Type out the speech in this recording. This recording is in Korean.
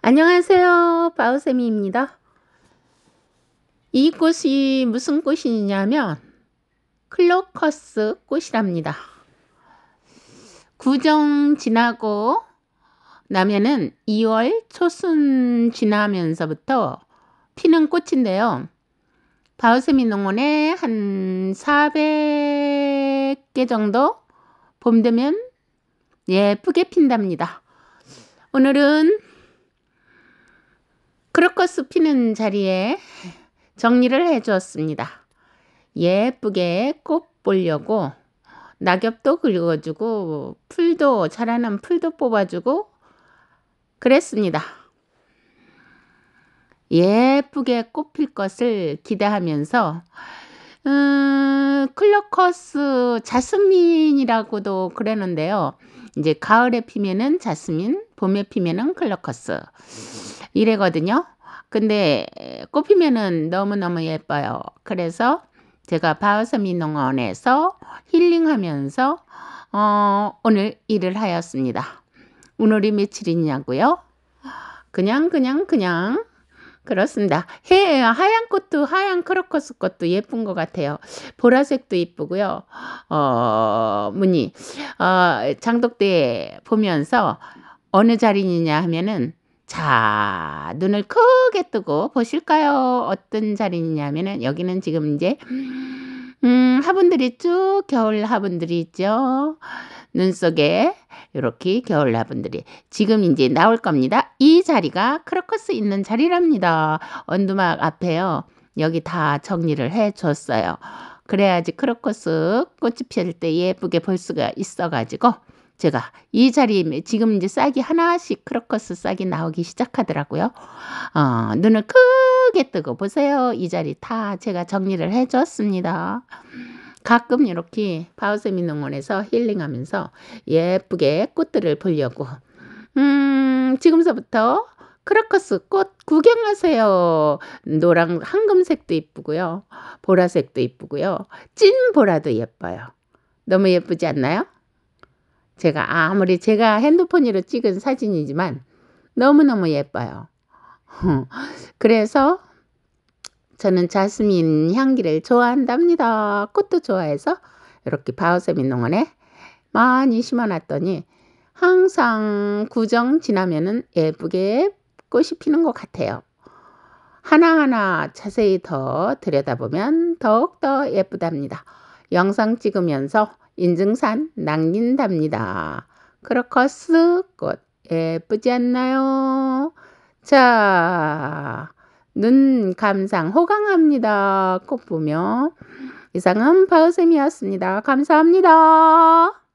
안녕하세요. 바우세미입니다. 이 꽃이 무슨 꽃이냐면 클로커스 꽃이랍니다. 구정 지나고 나면은 2월 초순 지나면서부터 피는 꽃인데요. 바우세미 농원에 한 400개 정도 봄 되면 예쁘게 핀답니다. 오늘은 크로커스 피는 자리에 정리를 해주었습니다. 예쁘게 꽃 보려고 낙엽도 긁어주고 풀도 자라는 풀도 뽑아주고 그랬습니다. 예쁘게 꽃 필 것을 기대하면서 음, 클로커스 자스민이라고도 그러는데요. 이제 가을에 피면은 자스민, 봄에 피면은 클로커스. 이래거든요. 근데 꽃피면은 너무너무 예뻐요. 그래서 제가 바우섬이 농원에서 힐링하면서 어, 오늘 일을 하였습니다. 오늘이 며칠이냐고요? 그냥 그냥 그냥 그렇습니다. 해, 하얀 꽃도 하얀 크로커스 꽃도 예쁜 것 같아요. 보라색도 예쁘고요. 어, 문이 어, 장독대 보면서 어느 자리냐 하면은 자, 눈을 크게 뜨고 보실까요? 어떤 자리냐면은 여기는 지금 이제 음, 화분들이 쭉 겨울 화분들이 있죠. 눈 속에 이렇게 겨울 화분들이 지금 이제 나올 겁니다. 이 자리가 크로커스 있는 자리랍니다. 언두막 앞에요. 여기 다 정리를 해 줬어요. 그래야지 크로커스 꽃이 피을 때 예쁘게 볼 수가 있어 가지고 제가 이 자리에 지금 이제 싹이 하나씩 크로커스 싹이 나오기 시작하더라고요. 어, 눈을 크게 뜨고 보세요. 이 자리 다 제가 정리를 해줬습니다. 가끔 이렇게 바우세미 농원에서 힐링하면서 예쁘게 꽃들을 보려고 음 지금서부터 크로커스 꽃 구경하세요. 노랑 황금색도 이쁘고요. 보라색도 이쁘고요. 찐 보라도 예뻐요. 너무 예쁘지 않나요? 제가 아무리 제가 핸드폰으로 찍은 사진이지만 너무너무 예뻐요. 그래서 저는 자스민 향기를 좋아한답니다. 꽃도 좋아해서 이렇게 바오세민 농원에 많이 심어놨더니 항상 구정 지나면은 예쁘게 꽃이 피는 것 같아요. 하나하나 자세히 더 들여다보면 더욱더 예쁘답니다. 영상 찍으면서 인증샷 남긴답니다. 크로커스 꽃 예쁘지 않나요? 자, 눈 감상 호강합니다. 꽃 보며 이상은 바우쌤이었습니다. 감사합니다.